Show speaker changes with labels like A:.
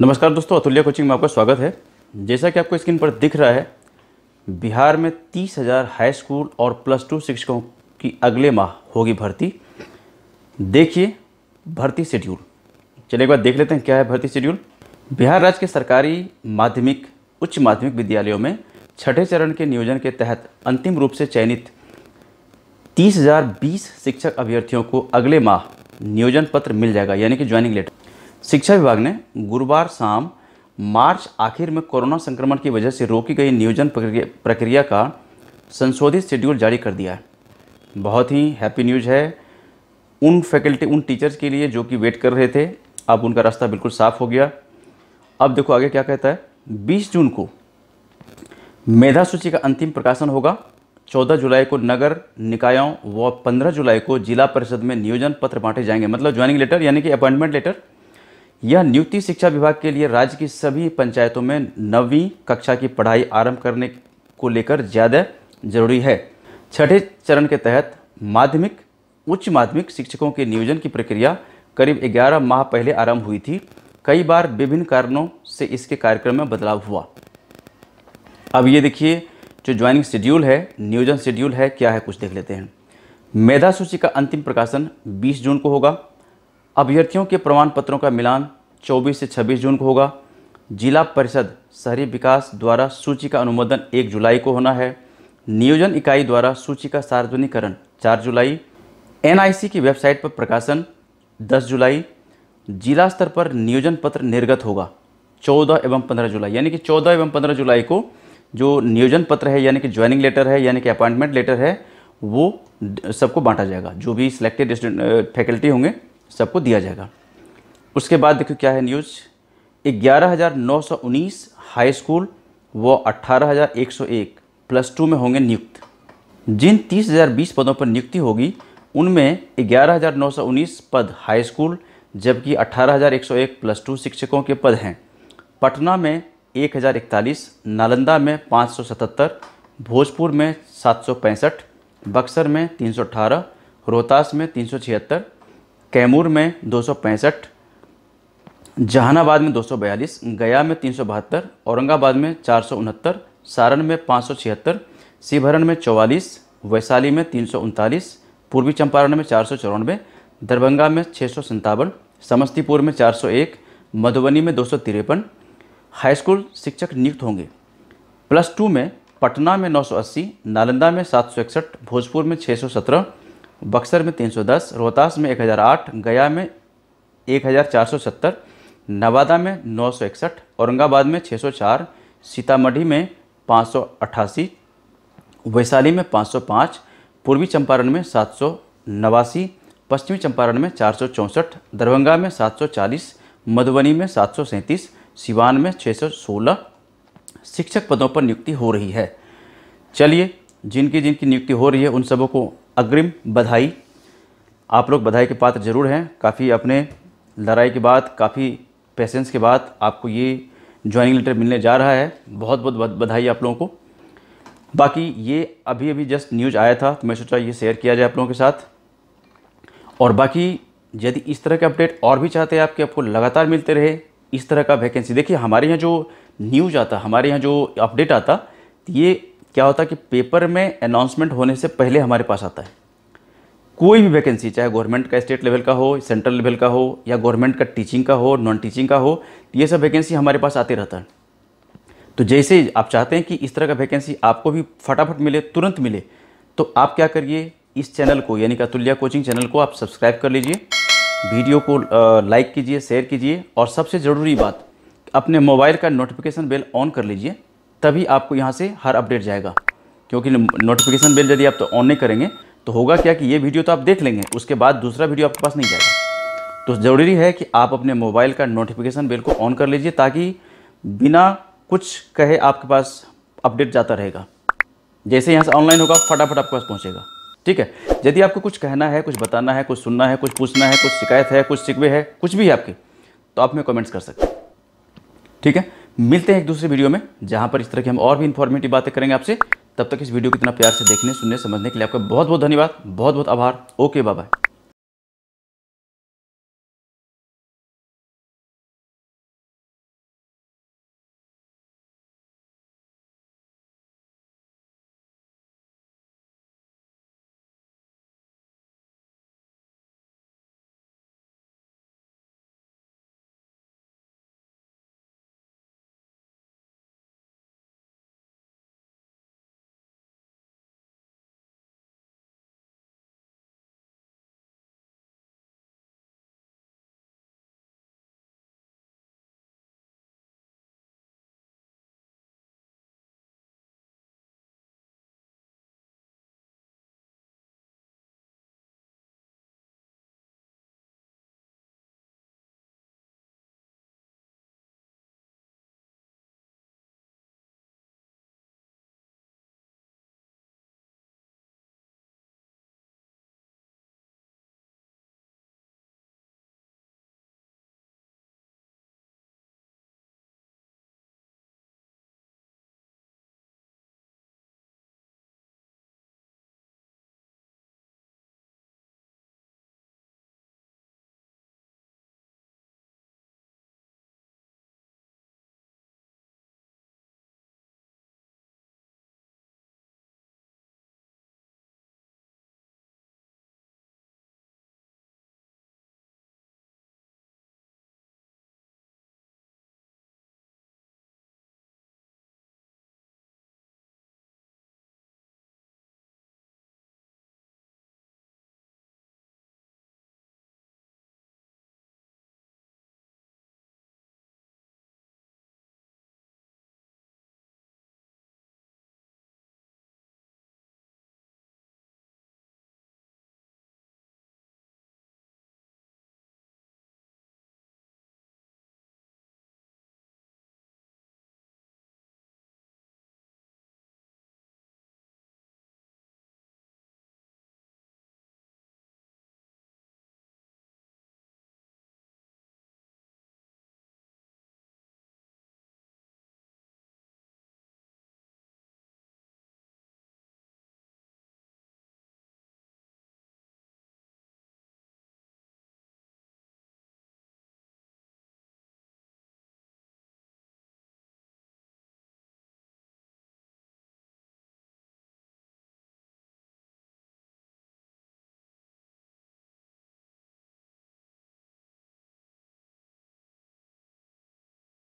A: नमस्कार दोस्तों अतुल्य कोचिंग में आपका स्वागत है जैसा कि आपको स्क्रीन पर दिख रहा है बिहार में तीस हज़ार हाई स्कूल और प्लस टू शिक्षकों की अगले माह होगी भर्ती देखिए भर्ती शेड्यूल चलिए एक बार देख लेते हैं क्या है भर्ती शेड्यूल बिहार राज्य के सरकारी माध्यमिक उच्च माध्यमिक विद्यालयों में छठे चरण के नियोजन के तहत अंतिम रूप से चयनित 30,020 शिक्षक अभ्यर्थियों को अगले माह नियोजन पत्र मिल जाएगा यानी कि ज्वाइनिंग लेटर शिक्षा विभाग ने गुरुवार शाम मार्च आखिर में कोरोना संक्रमण की वजह से रोकी गई नियोजन प्रक्रिया का संशोधित शेड्यूल जारी कर दिया है बहुत ही हैप्पी न्यूज है उन फैकल्टी उन टीचर्स के लिए जो कि वेट कर रहे थे अब उनका रास्ता बिल्कुल साफ हो गया अब देखो आगे क्या कहता है 20 जून को मेधा सूची का अंतिम प्रकाशन होगा 14 जुलाई को नगर निकायों व 15 जुलाई को जिला परिषद में नियोजन पत्र बांटे जाएंगे मतलब ज्वाइनिंग लेटर यानी कि अपॉइंटमेंट लेटर यह नियुक्ति शिक्षा विभाग के लिए राज्य की सभी पंचायतों में नवीं कक्षा की पढ़ाई आरंभ करने को लेकर ज़्यादा जरूरी है छठे चरण के तहत माध्यमिक उच्च माध्यमिक शिक्षकों के नियोजन की प्रक्रिया करीब 11 माह पहले आरंभ हुई थी कई बार विभिन्न कारणों से इसके कार्यक्रम में बदलाव हुआ अब ये देखिए जो ज्वाइनिंग शेड्यूल है नियोजन शेड्यूल है क्या है कुछ देख लेते हैं मेधा सूची का अंतिम प्रकाशन 20 जून को होगा अभ्यर्थियों के प्रमाण पत्रों का मिलान 24 से 26 जून को होगा जिला परिषद शहरी विकास द्वारा सूची का अनुमोदन 1 जुलाई को होना है नियोजन इकाई द्वारा सूची का सार्वजनिकरण 4 जुलाई एनआईसी की वेबसाइट पर प्रकाशन 10 जुलाई जिला स्तर पर नियोजन पत्र निर्गत होगा चौदह एवं पंद्रह जुलाई यानी कि चौदह एवं पंद्रह जुलाई को जो नियोजन पत्र है यानी कि ज्वाइनिंग लेटर है यानी कि अपॉइंटमेंट लेटर है वो सबको बांटा जाएगा जो भी सिलेक्टेड फैकल्टी होंगे सबको दिया जाएगा उसके बाद देखो क्या है न्यूज़ ग्यारह हाई स्कूल व 18,101 प्लस टू में होंगे नियुक्त जिन 30,020 पदों पर नियुक्ति होगी उनमें 11,919 पद हाई स्कूल जबकि 18,101 प्लस टू शिक्षकों के पद हैं पटना में एक हज़ार इकतालीस नालंदा में पाँच सौ सतहत्तर भोजपुर में सात सौ पैंसठ बक्सर में तीन सौ अठारह रोहतास में तीन सौ छिहत्तर कैमूर में दो सौ पैंसठ जहानाबाद में दो सौ बयालीस गया में तीन सौ बहत्तर औरंगाबाद में चार सौ उनहत्तर सारण में पाँच सौ छिहत्तर शिवहरन में चौवालीस वैशाली में तीन सौ उनतालीस पूर्वी चंपारण में चार सौ चौरानवे दरभंगा में छः सौ संतावन समस्तीपुर में चार सौ एक मधुबनी में दो सौ तिरपन हाई स्कूल शिक्षक नियुक्त होंगे प्लस टू में पटना में 980, नालंदा में सात भोजपुर में 617, बक्सर में 310, रोहतास में 1008, गया में 1470, नवादा में 961, औरंगाबाद में 604, सीतामढ़ी में 588, वैशाली में 505, पूर्वी चंपारण में सात पश्चिमी चंपारण में चार दरभंगा में 740, मधुबनी में सात सिवान में 616 शिक्षक पदों पर नियुक्ति हो रही है चलिए जिनकी जिनकी नियुक्ति हो रही है उन सबों को अग्रिम बधाई आप लोग बधाई के पात्र जरूर हैं काफ़ी अपने लड़ाई के बाद काफ़ी पेशेंस के बाद आपको ये ज्वाइनिंग लेटर मिलने जा रहा है बहुत बहुत बधाई आप लोगों को बाकी ये अभी अभी जस्ट न्यूज आया था तो मैं सोचा ये शेयर किया जाए आप लोगों के साथ और बाकी यदि इस तरह के अपडेट और भी चाहते हैं आपके आपको लगातार मिलते रहे इस तरह का वैकेंसी देखिए हमारे यहाँ जो न्यूज आता हमारे यहाँ जो अपडेट आता ये क्या होता कि पेपर में अनाउंसमेंट होने से पहले हमारे पास आता है कोई भी वैकेंसी चाहे गवर्नमेंट का स्टेट लेवल का हो सेंट्रल लेवल का हो या गवर्नमेंट का टीचिंग का हो नॉन टीचिंग का हो ये सब वैकेंसी हमारे पास आते रहता है तो जैसे आप चाहते हैं कि इस तरह का वैकेंसी आपको भी फटाफट मिले तुरंत मिले तो आप क्या करिए इस चैनल को यानी कि अतुल्या कोचिंग चैनल को आप सब्सक्राइब कर लीजिए वीडियो को लाइक कीजिए शेयर कीजिए और सबसे ज़रूरी बात अपने मोबाइल का नोटिफिकेशन बेल ऑन कर लीजिए तभी आपको यहाँ से हर अपडेट जाएगा क्योंकि नोटिफिकेशन बेल यदि आप तो ऑन नहीं करेंगे तो होगा क्या कि ये वीडियो तो आप देख लेंगे उसके बाद दूसरा वीडियो आपके पास नहीं जाएगा तो ज़रूरी है कि आप अपने मोबाइल का नोटिफिकेशन बेल को ऑन कर लीजिए ताकि बिना कुछ कहे आपके पास अपडेट जाता रहेगा जैसे यहाँ से ऑनलाइन होगा फटाफट आपके पास पहुँचेगा ठीक है यदि आपको कुछ कहना है कुछ बताना है कुछ सुनना है कुछ पूछना है कुछ शिकायत है कुछ शिकवे है कुछ भी है आपके तो आप हमें कमेंट्स कर सकते हैं ठीक है मिलते हैं एक दूसरे वीडियो में जहां पर इस तरह की हम और भी इन्फॉर्मेटिव बातें करेंगे आपसे तब तक इस वीडियो को इतना प्यार से देखने सुनने समझने के लिए आपका बहुत बहुत धन्यवाद बहुत बहुत आभार ओके बाबा